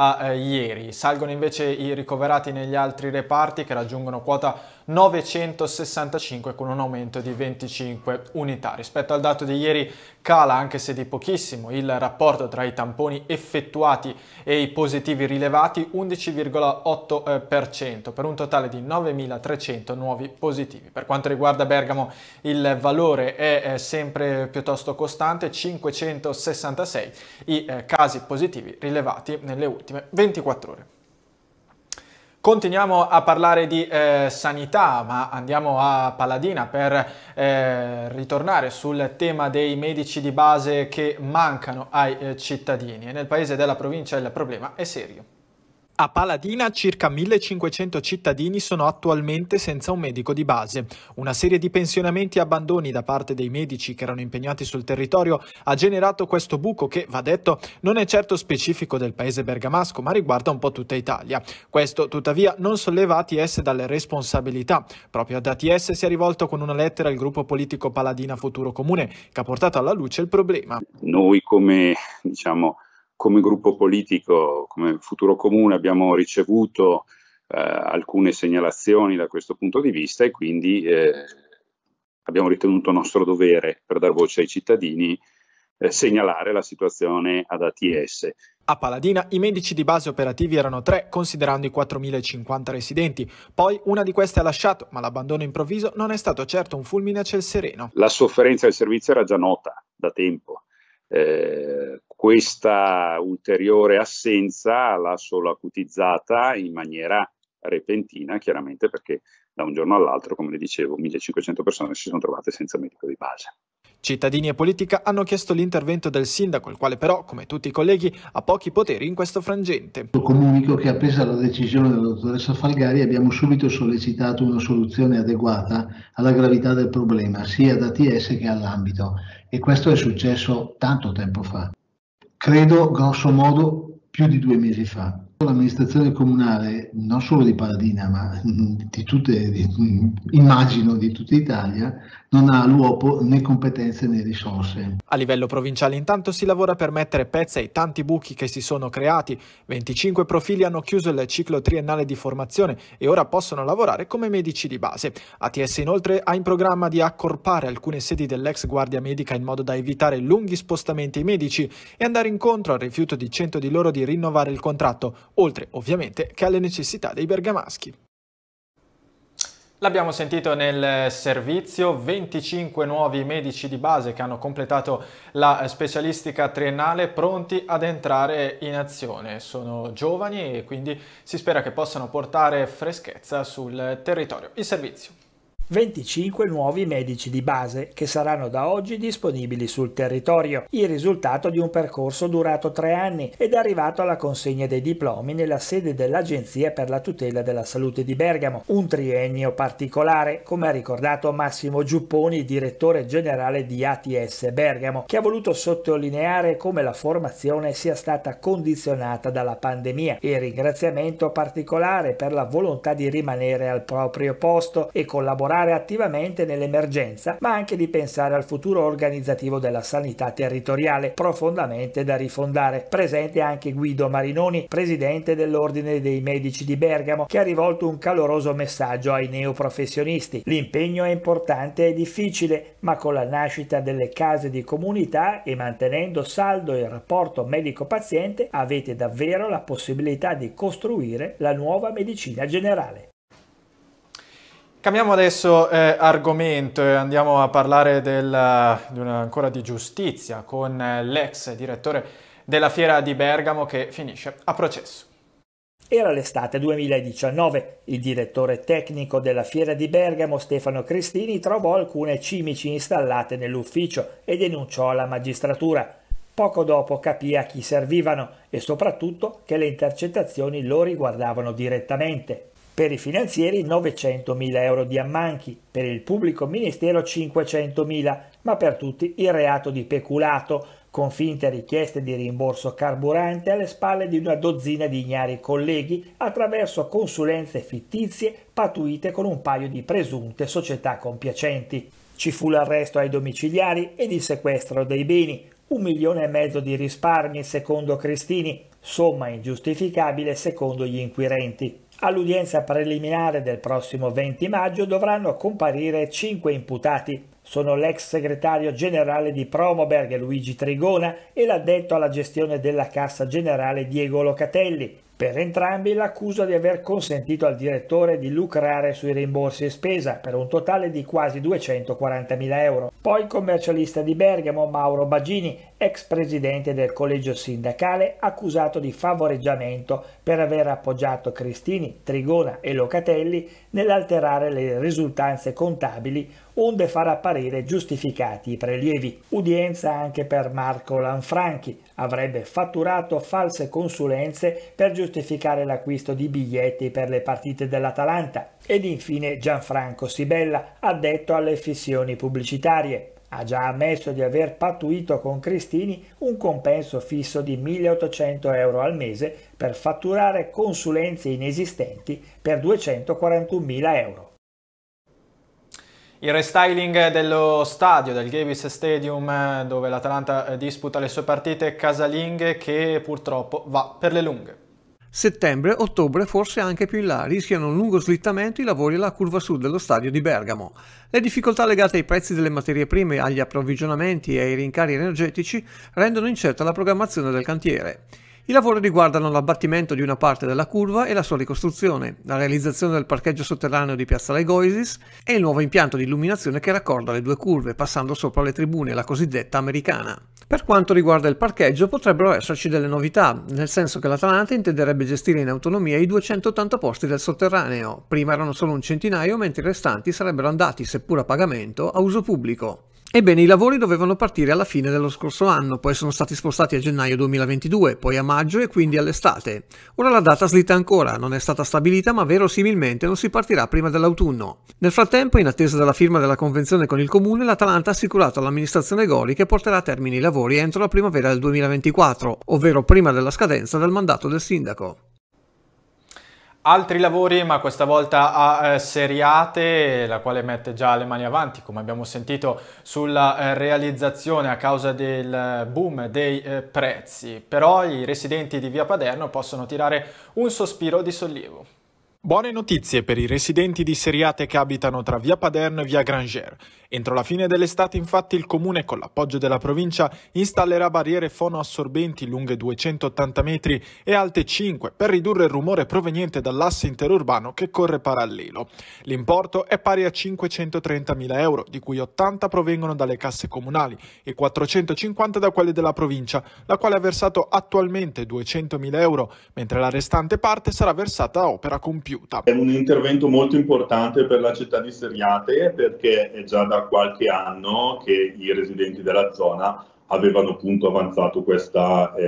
a eh, ieri. Salgono invece i ricoverati negli altri reparti che raggiungono quota 965 con un aumento di 25 unità. Rispetto al dato di ieri cala anche se di pochissimo il rapporto tra i tamponi effettuati e i positivi rilevati 11,8% eh, per un totale di 9.300 nuovi positivi. Per quanto riguarda Bergamo il valore è eh, sempre piuttosto costante 566 i eh, casi positivi rilevati nelle ultime ultime 24 ore. Continuiamo a parlare di eh, sanità, ma andiamo a Paladina per eh, ritornare sul tema dei medici di base che mancano ai eh, cittadini. E nel paese della provincia il problema è serio. A Paladina circa 1500 cittadini sono attualmente senza un medico di base. Una serie di pensionamenti e abbandoni da parte dei medici che erano impegnati sul territorio ha generato questo buco che, va detto, non è certo specifico del paese bergamasco ma riguarda un po' tutta Italia. Questo tuttavia non solleva ATS dalle responsabilità. Proprio ad ATS si è rivolto con una lettera il gruppo politico Paladina Futuro Comune che ha portato alla luce il problema. Noi come diciamo come gruppo politico, come futuro comune abbiamo ricevuto eh, alcune segnalazioni da questo punto di vista e quindi eh, abbiamo ritenuto nostro dovere per dar voce ai cittadini eh, segnalare la situazione ad ATS. A Paladina i medici di base operativi erano tre, considerando i 4.050 residenti. Poi una di queste ha lasciato, ma l'abbandono improvviso non è stato certo un fulmine a ciel sereno. La sofferenza del servizio era già nota da tempo. Eh, questa ulteriore assenza l'ha solo acutizzata in maniera repentina, chiaramente perché da un giorno all'altro, come le dicevo, 1500 persone si sono trovate senza medico di base. Cittadini e politica hanno chiesto l'intervento del sindaco, il quale però, come tutti i colleghi, ha pochi poteri in questo frangente. Comunico che appesa la decisione della dottoressa Falgari abbiamo subito sollecitato una soluzione adeguata alla gravità del problema, sia ad ATS che all'ambito, e questo è successo tanto tempo fa credo grosso modo più di due mesi fa. L'amministrazione comunale, non solo di Paradina, ma di tutte, di, immagino di tutta Italia, non ha l'uopo né competenze né risorse. A livello provinciale intanto si lavora per mettere pezzi ai tanti buchi che si sono creati. 25 profili hanno chiuso il ciclo triennale di formazione e ora possono lavorare come medici di base. ATS inoltre ha in programma di accorpare alcune sedi dell'ex guardia medica in modo da evitare lunghi spostamenti ai medici e andare incontro al rifiuto di 100 di loro di rinnovare il contratto, oltre ovviamente che alle necessità dei bergamaschi. L'abbiamo sentito nel servizio, 25 nuovi medici di base che hanno completato la specialistica triennale pronti ad entrare in azione. Sono giovani e quindi si spera che possano portare freschezza sul territorio. Il servizio. 25 nuovi medici di base che saranno da oggi disponibili sul territorio, il risultato di un percorso durato tre anni ed arrivato alla consegna dei diplomi nella sede dell'Agenzia per la tutela della salute di Bergamo, un triennio particolare, come ha ricordato Massimo Giupponi, direttore generale di ATS Bergamo, che ha voluto sottolineare come la formazione sia stata condizionata dalla pandemia Il ringraziamento particolare per la volontà di rimanere al proprio posto e collaborare lavorare attivamente nell'emergenza, ma anche di pensare al futuro organizzativo della sanità territoriale, profondamente da rifondare. Presente anche Guido Marinoni, presidente dell'Ordine dei Medici di Bergamo, che ha rivolto un caloroso messaggio ai neoprofessionisti. L'impegno è importante e difficile, ma con la nascita delle case di comunità e mantenendo saldo il rapporto medico-paziente avete davvero la possibilità di costruire la nuova medicina generale. Cambiamo adesso eh, argomento e andiamo a parlare del, di una, ancora di giustizia con eh, l'ex direttore della fiera di Bergamo che finisce a processo. Era l'estate 2019. Il direttore tecnico della fiera di Bergamo, Stefano Cristini, trovò alcune cimici installate nell'ufficio e denunciò alla magistratura. Poco dopo capì a chi servivano e soprattutto che le intercettazioni lo riguardavano direttamente per i finanzieri 900.000 euro di ammanchi, per il pubblico ministero 500.000, ma per tutti il reato di peculato, con finte richieste di rimborso carburante alle spalle di una dozzina di ignari colleghi attraverso consulenze fittizie patuite con un paio di presunte società compiacenti. Ci fu l'arresto ai domiciliari ed il sequestro dei beni, un milione e mezzo di risparmi secondo Cristini, somma ingiustificabile secondo gli inquirenti. All'udienza preliminare del prossimo 20 maggio dovranno comparire cinque imputati. Sono l'ex segretario generale di Promoberg Luigi Trigona e l'addetto alla gestione della Cassa Generale Diego Locatelli, per entrambi l'accusa di aver consentito al direttore di lucrare sui rimborsi e spesa per un totale di quasi 240.000 euro. Poi il commercialista di Bergamo Mauro Bagini, ex presidente del collegio sindacale, accusato di favoreggiamento per aver appoggiato Cristini, Trigona e Locatelli nell'alterare le risultanze contabili onde far apparire giustificati i prelievi. Udienza anche per Marco Lanfranchi. Avrebbe fatturato false consulenze per giustificare l'acquisto di biglietti per le partite dell'Atalanta. Ed infine Gianfranco Sibella, addetto alle fissioni pubblicitarie ha già ammesso di aver pattuito con Cristini un compenso fisso di 1800 euro al mese per fatturare consulenze inesistenti per 241.000 euro. Il restyling dello stadio, del Gavis Stadium, dove l'Atalanta eh, disputa le sue partite casalinghe, che purtroppo va per le lunghe. Settembre, ottobre, forse anche più in là, rischiano un lungo slittamento i lavori alla curva sud dello stadio di Bergamo. Le difficoltà legate ai prezzi delle materie prime, agli approvvigionamenti e ai rincari energetici rendono incerta la programmazione del cantiere. I lavori riguardano l'abbattimento di una parte della curva e la sua ricostruzione, la realizzazione del parcheggio sotterraneo di Piazza Legoisis e il nuovo impianto di illuminazione che raccorda le due curve passando sopra le tribune, la cosiddetta americana. Per quanto riguarda il parcheggio potrebbero esserci delle novità, nel senso che l'Atalanta intenderebbe gestire in autonomia i 280 posti del sotterraneo, prima erano solo un centinaio mentre i restanti sarebbero andati, seppur a pagamento, a uso pubblico. Ebbene, i lavori dovevano partire alla fine dello scorso anno, poi sono stati spostati a gennaio 2022, poi a maggio e quindi all'estate. Ora la data slitta ancora, non è stata stabilita ma verosimilmente non si partirà prima dell'autunno. Nel frattempo, in attesa della firma della convenzione con il comune, l'Atalanta ha assicurato all'amministrazione Gori che porterà a termine i lavori entro la primavera del 2024, ovvero prima della scadenza del mandato del sindaco. Altri lavori, ma questa volta a eh, Seriate, la quale mette già le mani avanti, come abbiamo sentito, sulla eh, realizzazione a causa del eh, boom dei eh, prezzi. Però i residenti di Via Paderno possono tirare un sospiro di sollievo. Buone notizie per i residenti di Seriate che abitano tra via Paderno e via Granger. Entro la fine dell'estate infatti il comune con l'appoggio della provincia installerà barriere fonoassorbenti lunghe 280 metri e alte 5 per ridurre il rumore proveniente dall'asse interurbano che corre parallelo. L'importo è pari a 530.000 euro, di cui 80 provengono dalle casse comunali e 450 da quelle della provincia, la quale ha versato attualmente 200.000 euro, mentre la restante parte sarà versata a opera compiuta compiuta. È un intervento molto importante per la città di Seriate perché è già da qualche anno che i residenti della zona avevano appunto avanzato questa eh,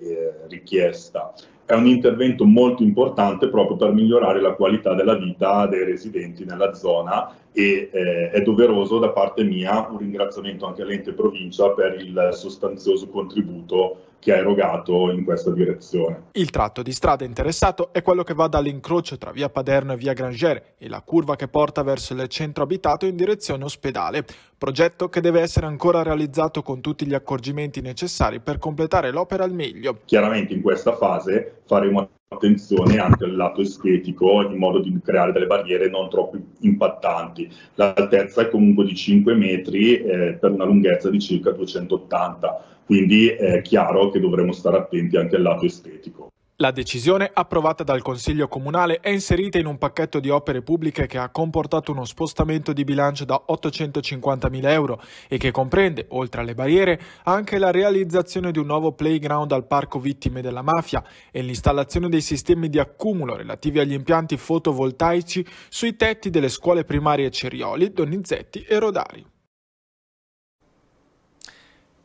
eh, richiesta. È un intervento molto importante proprio per migliorare la qualità della vita dei residenti nella zona e eh, è doveroso da parte mia un ringraziamento anche all'ente provincia per il sostanzioso contributo che ha erogato in questa direzione. Il tratto di strada interessato è quello che va dall'incrocio tra via Paderno e via Granger e la curva che porta verso il centro abitato in direzione ospedale, progetto che deve essere ancora realizzato con tutti gli accorgimenti necessari per completare l'opera al meglio. Chiaramente in questa fase faremo attenzione anche al lato estetico in modo di creare delle barriere non troppo impattanti. L'altezza è comunque di 5 metri eh, per una lunghezza di circa 280 quindi è chiaro che dovremo stare attenti anche al lato estetico. La decisione, approvata dal Consiglio Comunale, è inserita in un pacchetto di opere pubbliche che ha comportato uno spostamento di bilancio da 850.000 euro e che comprende, oltre alle barriere, anche la realizzazione di un nuovo playground al parco vittime della mafia e l'installazione dei sistemi di accumulo relativi agli impianti fotovoltaici sui tetti delle scuole primarie Cerioli, Donizetti e Rodari.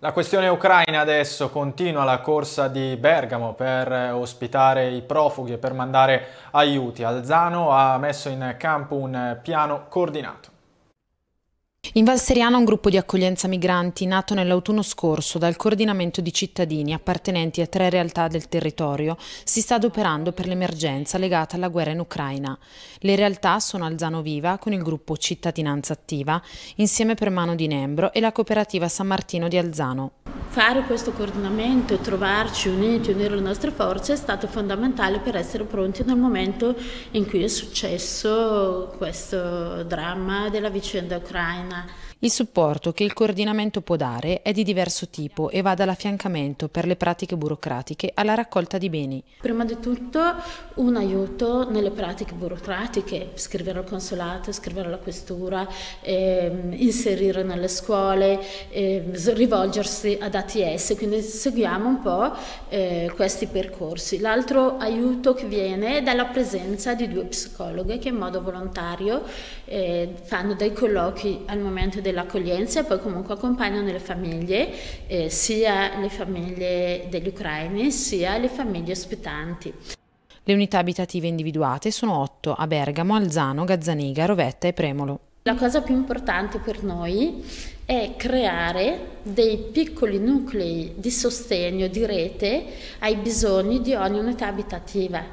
La questione ucraina adesso continua la corsa di Bergamo per ospitare i profughi e per mandare aiuti. Alzano ha messo in campo un piano coordinato. In Valseriana un gruppo di accoglienza migranti nato nell'autunno scorso dal coordinamento di cittadini appartenenti a tre realtà del territorio si sta adoperando per l'emergenza legata alla guerra in Ucraina. Le realtà sono Alzano Viva con il gruppo Cittadinanza Attiva, Insieme per Mano di Nembro e la cooperativa San Martino di Alzano. Fare questo coordinamento e trovarci uniti, unire le nostre forze è stato fondamentale per essere pronti nel momento in cui è successo questo dramma della vicenda ucraina на Il supporto che il coordinamento può dare è di diverso tipo e va dall'affiancamento per le pratiche burocratiche alla raccolta di beni. Prima di tutto un aiuto nelle pratiche burocratiche, scrivere al consolato, scrivere alla questura, ehm, inserire nelle scuole, ehm, rivolgersi ad ATS, quindi seguiamo un po' eh, questi percorsi. L'altro aiuto che viene è dalla presenza di due psicologhe che in modo volontario eh, fanno dei colloqui al momento del dell'accoglienza e poi comunque accompagnano le famiglie, eh, sia le famiglie degli ucraini sia le famiglie ospitanti. Le unità abitative individuate sono 8 a Bergamo, Alzano, Gazzaniga, Rovetta e Premolo. La cosa più importante per noi è creare dei piccoli nuclei di sostegno, di rete ai bisogni di ogni unità abitativa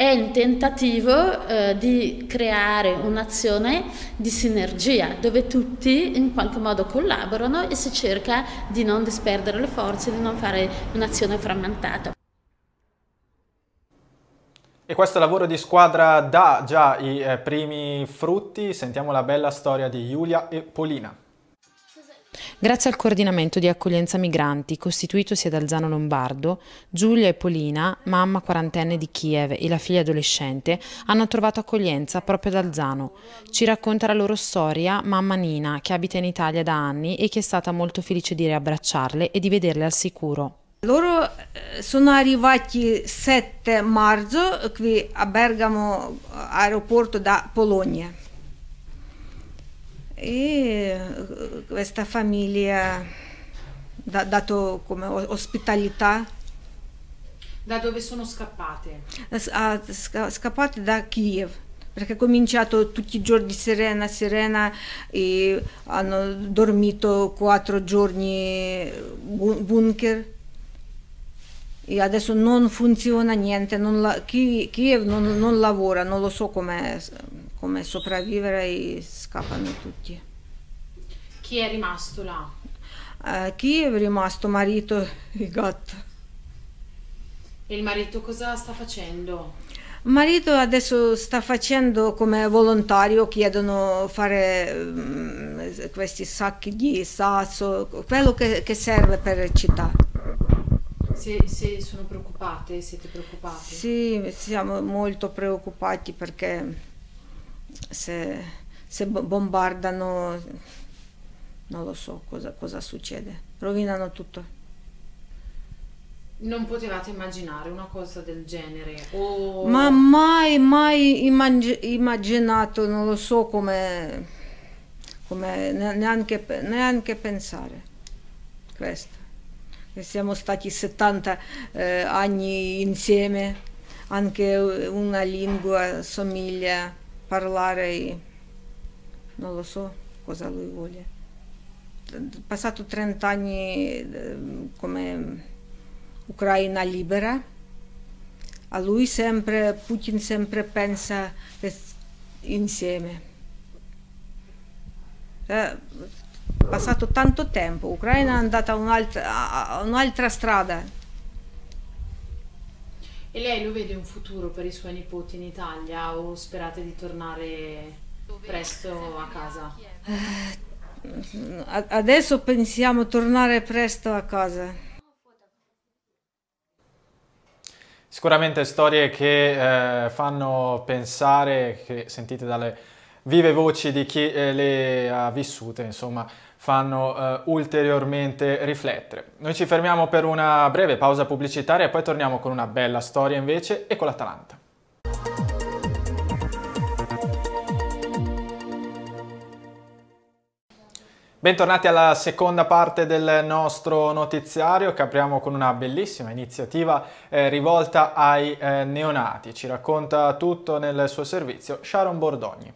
è un tentativo eh, di creare un'azione di sinergia dove tutti in qualche modo collaborano e si cerca di non disperdere le forze, di non fare un'azione frammentata. E questo lavoro di squadra dà già i eh, primi frutti, sentiamo la bella storia di Giulia e Polina. Grazie al coordinamento di accoglienza migranti costituito sia ad Alzano Lombardo, Giulia e Polina, mamma quarantenne di Kiev e la figlia adolescente, hanno trovato accoglienza proprio ad Alzano. Ci racconta la loro storia mamma Nina, che abita in Italia da anni e che è stata molto felice di riabbracciarle e di vederle al sicuro. Loro eh, sono arrivati 7 marzo qui a Bergamo, eh, aeroporto da Polonia e questa famiglia ha dato come ospitalità. Da dove sono scappate? scappate da Kiev perché è cominciato tutti i giorni serena, serena e hanno dormito quattro giorni bunker e adesso non funziona niente, non la, Kiev non, non lavora, non lo so come come sopravvivere e scappano tutti. Chi è rimasto là? Uh, chi è rimasto? Marito e gatto. E il marito cosa sta facendo? Il marito adesso sta facendo come volontario, chiedono fare um, questi sacchi di sasso, quello che, che serve per città. Se, se sono preoccupate, siete preoccupate? Sì, siamo molto preoccupati perché se, se bombardano, non lo so cosa, cosa succede, rovinano tutto. Non potevate immaginare una cosa del genere? O... Ma mai, mai immag immaginato, non lo so come, come neanche, neanche, pensare questo. siamo stati 70 eh, anni insieme, anche una lingua somiglia parlare, non lo so cosa lui vuole. Passato 30 anni ehm, come Ucraina libera, a lui sempre, Putin sempre pensa insieme. È eh, passato tanto tempo, Ucraina è andata un'altra, a un'altra strada, e lei lo vede un futuro per i suoi nipoti in Italia o sperate di tornare presto a casa? Eh, adesso pensiamo tornare presto a casa. Sicuramente storie che eh, fanno pensare, che sentite dalle vive voci di chi eh, le ha vissute, insomma, fanno eh, ulteriormente riflettere. Noi ci fermiamo per una breve pausa pubblicitaria e poi torniamo con una bella storia invece e con l'Atalanta. Bentornati alla seconda parte del nostro notiziario che apriamo con una bellissima iniziativa eh, rivolta ai eh, neonati. Ci racconta tutto nel suo servizio Sharon Bordogni.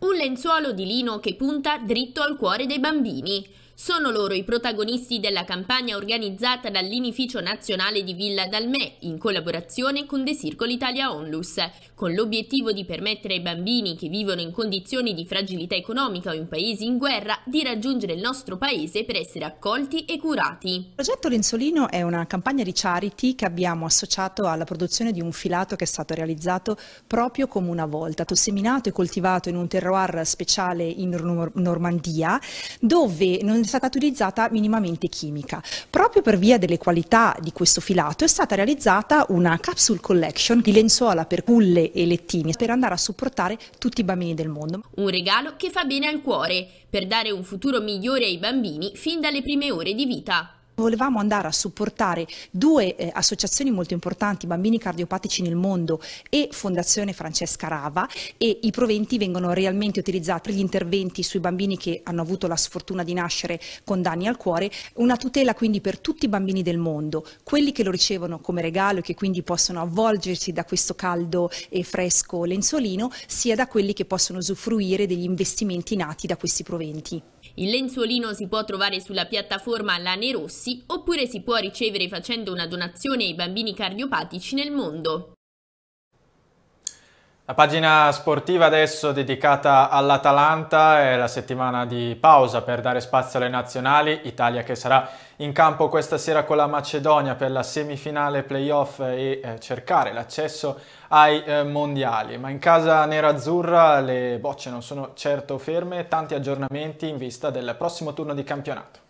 Un lenzuolo di lino che punta dritto al cuore dei bambini sono loro i protagonisti della campagna organizzata dall'Inificio Nazionale di Villa Dalmè in collaborazione con De Circoli Italia Onlus, con l'obiettivo di permettere ai bambini che vivono in condizioni di fragilità economica o in paesi in guerra di raggiungere il nostro paese per essere accolti e curati. Il progetto Lensolino è una campagna di charity che abbiamo associato alla produzione di un filato che è stato realizzato proprio come una volta, seminato e coltivato in un terroir speciale in Normandia dove non è stata utilizzata minimamente chimica. Proprio per via delle qualità di questo filato è stata realizzata una capsule collection di lenzuola per culle e lettini per andare a supportare tutti i bambini del mondo. Un regalo che fa bene al cuore per dare un futuro migliore ai bambini fin dalle prime ore di vita. Volevamo andare a supportare due eh, associazioni molto importanti, Bambini Cardiopatici nel Mondo e Fondazione Francesca Rava e i proventi vengono realmente utilizzati per gli interventi sui bambini che hanno avuto la sfortuna di nascere con danni al cuore, una tutela quindi per tutti i bambini del mondo, quelli che lo ricevono come regalo e che quindi possono avvolgersi da questo caldo e fresco lenzuolino, sia da quelli che possono usufruire degli investimenti nati da questi proventi. Il lenzuolino si può trovare sulla piattaforma Lane Rossi oppure si può ricevere facendo una donazione ai bambini cardiopatici nel mondo. La pagina sportiva adesso dedicata all'Atalanta è la settimana di pausa per dare spazio alle nazionali, Italia che sarà in campo questa sera con la Macedonia per la semifinale playoff e eh, cercare l'accesso ai eh, mondiali, ma in casa nerazzurra le bocce non sono certo ferme, tanti aggiornamenti in vista del prossimo turno di campionato.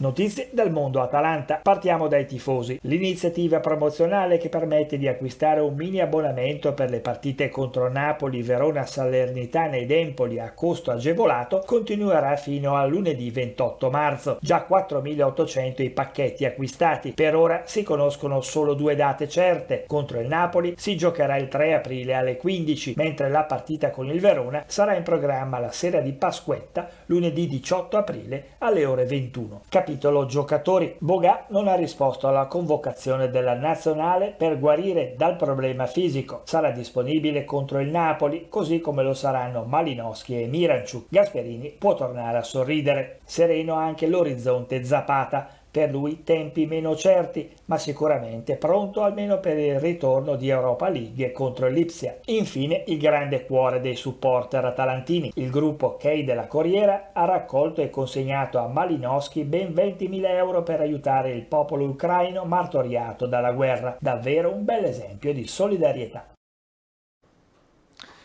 Notizie dal mondo Atalanta. Partiamo dai tifosi. L'iniziativa promozionale che permette di acquistare un mini abbonamento per le partite contro Napoli, Verona, Salernitana ed Empoli a costo agevolato continuerà fino a lunedì 28 marzo. Già 4.800 i pacchetti acquistati. Per ora si conoscono solo due date certe. Contro il Napoli si giocherà il 3 aprile alle 15, mentre la partita con il Verona sarà in programma la sera di Pasquetta, lunedì 18 aprile alle ore 21 capitolo giocatori, Boga non ha risposto alla convocazione della nazionale per guarire dal problema fisico. Sarà disponibile contro il Napoli, così come lo saranno Malinowski e Miranciuk. Gasperini può tornare a sorridere. Sereno anche l'orizzonte Zapata, per lui tempi meno certi, ma sicuramente pronto almeno per il ritorno di Europa League contro Lipsia. Infine il grande cuore dei supporter atalantini. Il gruppo Key della Corriera ha raccolto e consegnato a Malinowski ben 20.000 euro per aiutare il popolo ucraino martoriato dalla guerra. Davvero un bel esempio di solidarietà.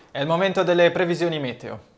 È il momento delle previsioni meteo.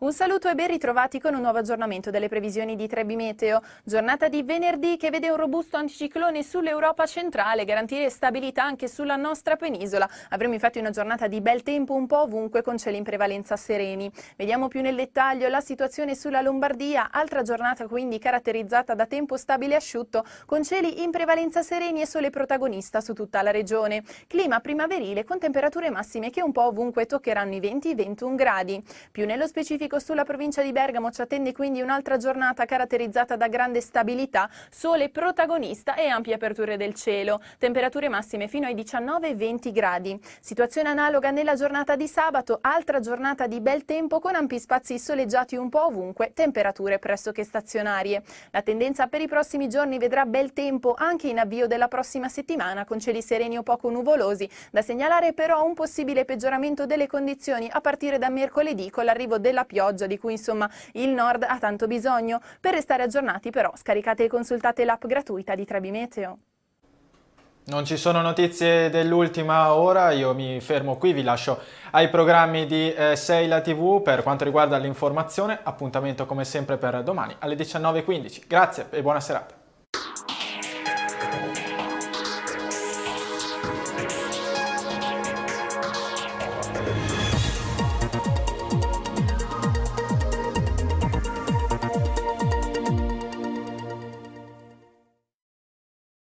Un saluto e ben ritrovati con un nuovo aggiornamento delle previsioni di Trebi Meteo. Giornata di venerdì che vede un robusto anticiclone sull'Europa centrale garantire stabilità anche sulla nostra penisola. Avremo infatti una giornata di bel tempo un po' ovunque con cieli in prevalenza sereni. Vediamo più nel dettaglio la situazione sulla Lombardia, altra giornata quindi caratterizzata da tempo stabile e asciutto con cieli in prevalenza sereni e sole protagonista su tutta la regione. Clima primaverile con temperature massime che un po' ovunque toccheranno i 20-21 gradi. Più nello specifico specifico sulla provincia di Bergamo ci attende quindi un'altra giornata caratterizzata da grande stabilità, sole protagonista e ampie aperture del cielo, temperature massime fino ai 19-20 gradi. Situazione analoga nella giornata di sabato, altra giornata di bel tempo con ampi spazi soleggiati un po' ovunque, temperature pressoché stazionarie. La tendenza per i prossimi giorni vedrà bel tempo anche in avvio della prossima settimana con cieli sereni o poco nuvolosi, da segnalare però un possibile peggioramento delle condizioni a partire da mercoledì con l'arrivo della pioggia pioggia, di cui insomma il nord ha tanto bisogno. Per restare aggiornati però scaricate e consultate l'app gratuita di Trebimeteo. Non ci sono notizie dell'ultima ora, io mi fermo qui, vi lascio ai programmi di eh, Seila TV per quanto riguarda l'informazione, appuntamento come sempre per domani alle 19.15. Grazie e buona serata.